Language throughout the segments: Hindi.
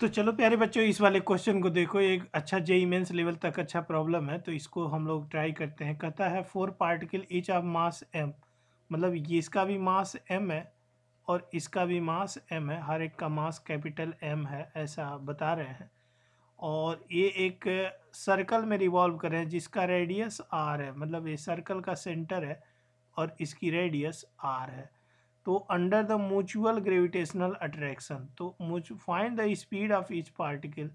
तो चलो प्यारे बच्चों इस वाले क्वेश्चन को देखो एक अच्छा जे इमेंस लेवल तक अच्छा प्रॉब्लम है तो इसको हम लोग ट्राई करते हैं कहता है four particle each of mass M मतलब ये इसका भी मास एम है और इसका भी मास एम है हर एक का मास कैपिटल एम है ऐसा बता रहे हैं और ये एक सर्कल में रिवॉल्व कर रहे हैं जिसका रेडियस आर है मतलब ये सर्कल का सेंटर है और इसकी रेडियस आर है तो under the mutual gravitational attraction तो find the speed of each particle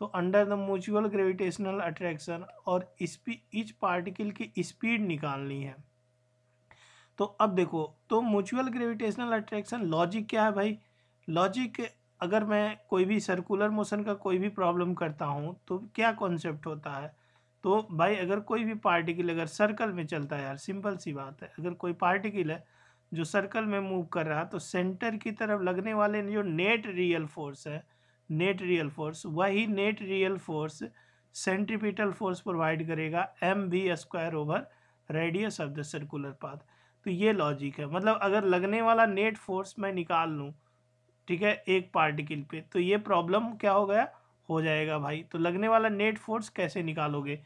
तो under the mutual gravitational attraction और ईच पार्टिकल की स्पीड निकालनी है तो अब देखो तो म्यूचुअल ग्रेविटेशनल अट्रैक्शन लॉजिक क्या है भाई लॉजिक अगर मैं कोई भी सर्कुलर मोशन का कोई भी प्रॉब्लम करता हूँ तो क्या कॉन्सेप्ट होता है तो भाई अगर कोई भी पार्टिकल अगर सर्कल में चलता है यार सिंपल सी बात है अगर कोई पार्टिकल है जो सर्कल में मूव कर रहा तो सेंटर की तरफ लगने वाले जो नेट रियल फोर्स है नेट रियल फोर्स वही net real force centripetal force provide करेगा M V square over radius of the circular path तो ये लॉजिक है मतलब अगर लगने वाला नेट फोर्स मैं निकाल लूँ ठीक है एक पार्टिकल पे तो ये प्रॉब्लम क्या हो गया हो जाएगा भाई तो लगने वाला नेट फोर्स कैसे निकालोगे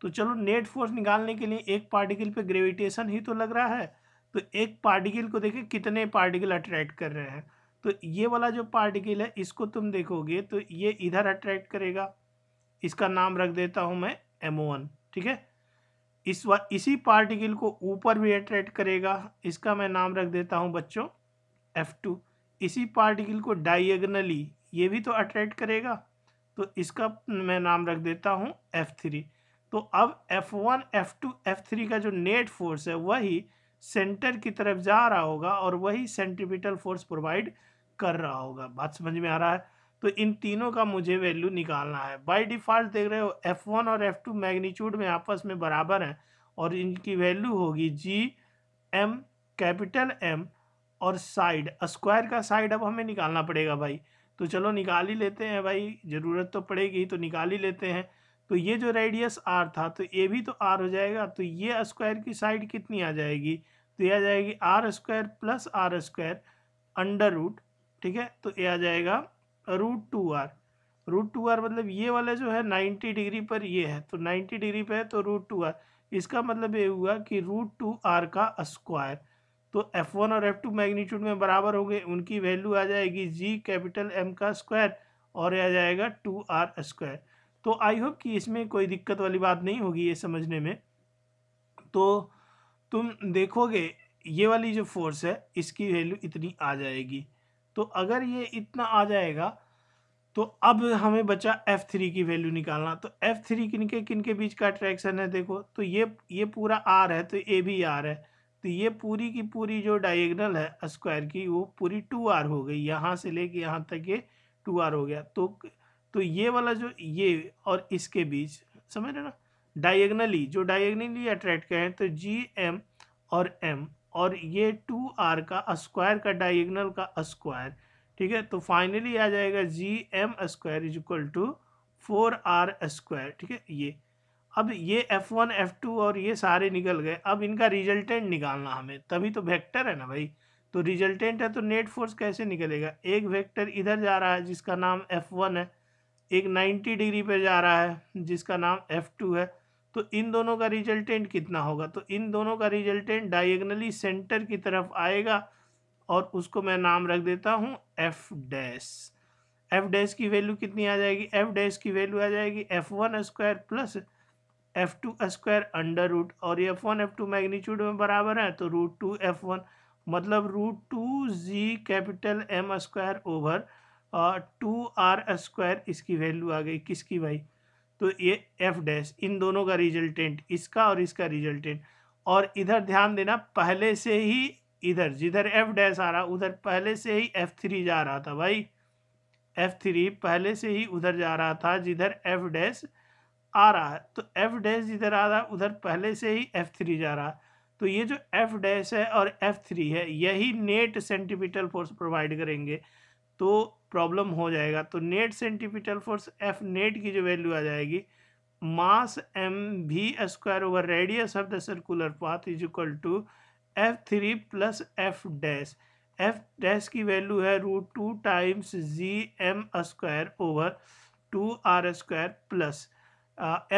तो चलो नेट फोर्स निकालने के लिए एक पार्टिकल पे ग्रेविटेशन ही तो लग रहा है तो एक पार्टिकल को देखे कितने पार्टिकल अट्रैक्ट कर रहे हैं तो ये वाला जो पार्टिकल है इसको तुम देखोगे तो ये इधर अट्रैक्ट करेगा इसका नाम रख देता हूँ मैं एम ठीक है इस इसी पार्टिकल को ऊपर भी अट्रैक्ट करेगा इसका मैं नाम रख देता हूँ बच्चों एफ टू इसी पार्टिकल को डायगनली ये भी तो अट्रैक्ट करेगा तो इसका मैं नाम रख देता हूँ एफ थ्री तो अब F one F two F three का जो नेट फोर्स है वही सेंटर की तरफ जा रहा होगा और वही सेंट्रिपिटल फोर्स प्रोवाइड कर रहा होगा बात समझ में आ रहा है तो इन तीनों का मुझे वैल्यू निकालना है बाय डिफ़ॉल्ट देख रहे हो एफ़ वन और एफ़ टू मैग्नीट्यूड में आपस में बराबर हैं और इनकी वैल्यू होगी जी एम कैपिटल एम और साइड स्क्वायर का साइड अब हमें निकालना पड़ेगा भाई तो चलो निकाल ही लेते हैं भाई ज़रूरत तो पड़ेगी तो निकाल ही लेते हैं तो ये जो रेडियस आर था तो ये भी तो आर हो जाएगा तो ये स्क्वायर की साइड कितनी आ जाएगी तो ये आ जाएगी R square plus R square under root ठीक है तो ये आ जाएगा root two R root two R मतलब ये वाला जो है नाइन्टी डिग्री पर ये है तो नाइन्टी डिग्री पर है तो रूट टू आर इसका मतलब ये हुआ कि रूट टू आर का स्क्वायर तो एफ वन और एफ टू मैग्नीट्यूड में बराबर हो गए उनकी वैल्यू आ जाएगी जी कैपिटल एम का स्क्वायर और यह आ जाएगा टू आर स्क्वायर तो आई होप कि इसमें कोई दिक्कत वाली बात नहीं होगी ये समझने में तो तुम देखोगे ये वाली जो फोर्स है इसकी वैल्यू इतनी आ जाएगी तो अगर ये इतना आ जाएगा तो अब हमें बचा F3 की वैल्यू निकालना तो F3 किन के बीच का अट्रैक्शन है देखो तो ये ये पूरा R है तो ए भी R है तो ये पूरी की पूरी जो डायगनल है स्क्वायर की वो पूरी 2R हो गई यहाँ से लेके यहाँ तक ये 2R हो गया तो तो ये वाला जो ये और इसके बीच समझ रहे ना डायगनली जो डायगनली अट्रैक्ट करें तो जी एम और एम और ये टू आर का स्क्वायर का डायगनल का स्क्वायर ठीक है तो फाइनली आ जाएगा G M square is equal to four R square ठीक है ये अब ये एफ वन एफ टू और ये सारे निकल गए अब इनका रिजल्टेंट निकालना हमें तभी तो वेक्टर है ना भाई तो रिजल्टेंट है तो नेट फोर्स कैसे निकलेगा एक वेक्टर इधर जा रहा है जिसका नाम एफ वन है एक 90 डिग्री पे जा रहा है जिसका नाम F2 है तो इन दोनों का रिजल्टेंट कितना होगा तो इन दोनों का रिजल्टेंट डायगनली सेंटर की तरफ आएगा और उसको मैं नाम रख देता हूँ एफ डैस एफ डैस की वैल्यू कितनी आ जाएगी एफ डैश की वैल्यू आ जाएगी F one square plus F two square under root और ये F one F two magnitude में बराबर है तो रूट टू एफ वन मतलब root two G capital M square over two R square इसकी वैल्यू आ गई किसकी भाई तो ये एफ डैश इन दोनों का रिजल्टेंट इसका और इसका रिजल्टेंट और इधर ध्यान देना पहले से ही इधर जिधर एफ डैश आ रहा उधर पहले से ही एफ थ्री जा रहा था भाई एफ थ्री पहले से ही उधर जा रहा था जिधर एफ डैश आ रहा है तो एफ डैश जिधर आ रहा उधर पहले से ही एफ थ्री जा रहा तो ये जो एफ डैश है और एफ थ्री है यही नेट सेंटीमीटर फोर्स प्रोवाइड करेंगे तो प्रॉब्लम हो जाएगा तो net centripetal force F net की जो वैल्यू आ जाएगी mass M V square over radius of the circular path is equal to F three plus F dash F dash की वैल्यू है root two times G M square over two R square plus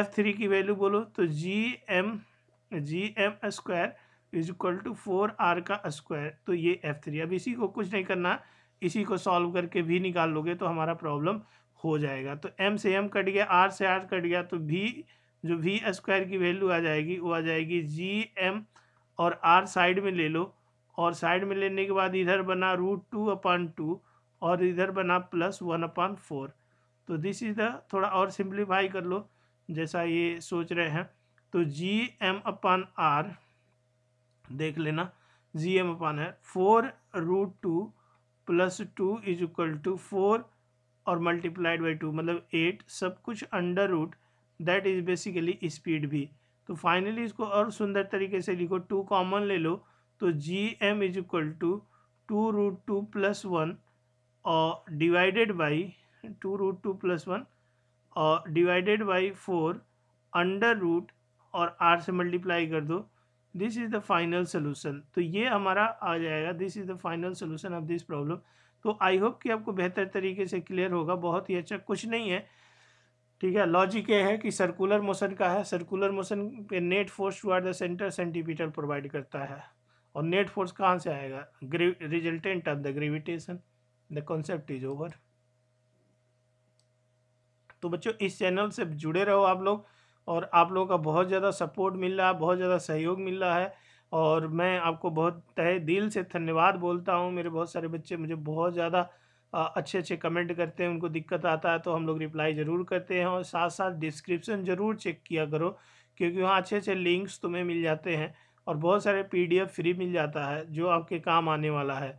F three की वैल्यू बोलो तो G M G M square is equal to four R का स्क्वायर तो ये एफ थ्री अब इसी को कुछ नहीं करना इसी को सॉल्व करके भी निकाल लोगे तो हमारा प्रॉब्लम हो जाएगा तो एम से एम कट गया आर से आर कट गया तो भी जो भी स्क्वायर की वैल्यू आ जाएगी वो आ जाएगी जी एम और आर साइड में ले लो और साइड में लेने के बाद इधर बना रूट टू अपॉन टू और इधर बना प्लस वन अपॉन फोर तो दिस इज़ द थोड़ा और सिंप्लीफाई कर लो जैसा ये सोच रहे हैं तो जी एम अपॉन आर देख लेना जी एम अपॉन है four root two plus two is equal to four और मल्टीप्लाइड बाई टू मतलब एट सब कुछ under root that is basically speed भी तो फाइनली इसको और सुंदर तरीके से लिखो टू कॉमन ले लो तो G M is equal to two root two plus one और divided by two root two plus one और divided by four under root और आर से मल्टीप्लाई कर दो this is the final solution तो ये हमारा आ जाएगा this is the final solution of this problem तो आई होप कि आपको बेहतर तरीके से क्लियर होगा बहुत ही अच्छा कुछ नहीं है ठीक है लॉजिक ये है कि सर्कुलर मोशन का है सर्कुलर मोशन पे net force to the center centripetal provide करता है और नेट फोर्स कहाँ से आएगा resultant of the gravitation the concept is over तो बच्चों इस चैनल से जुड़े रहो आप लोग और आप लोगों का बहुत ज़्यादा सपोर्ट मिल रहा है बहुत ज़्यादा सहयोग मिल रहा है और मैं आपको बहुत तहे दिल से धन्यवाद बोलता हूँ मेरे बहुत सारे बच्चे मुझे बहुत ज़्यादा अच्छे अच्छे कमेंट करते हैं उनको दिक्कत आता है तो हम लोग रिप्लाई ज़रूर करते हैं और साथ साथ डिस्क्रिप्शन ज़रूर चेक किया करो क्योंकि वहाँ अच्छे अच्छे लिंक्स तुम्हें मिल जाते हैं और बहुत सारे पी फ्री मिल जाता है जो आपके काम आने वाला है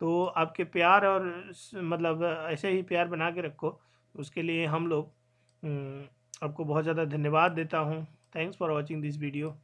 तो आपके प्यार और मतलब ऐसे ही प्यार बना के रखो उसके लिए हम लोग सबको बहुत ज़्यादा धन्यवाद देता हूँ thanks for watching this video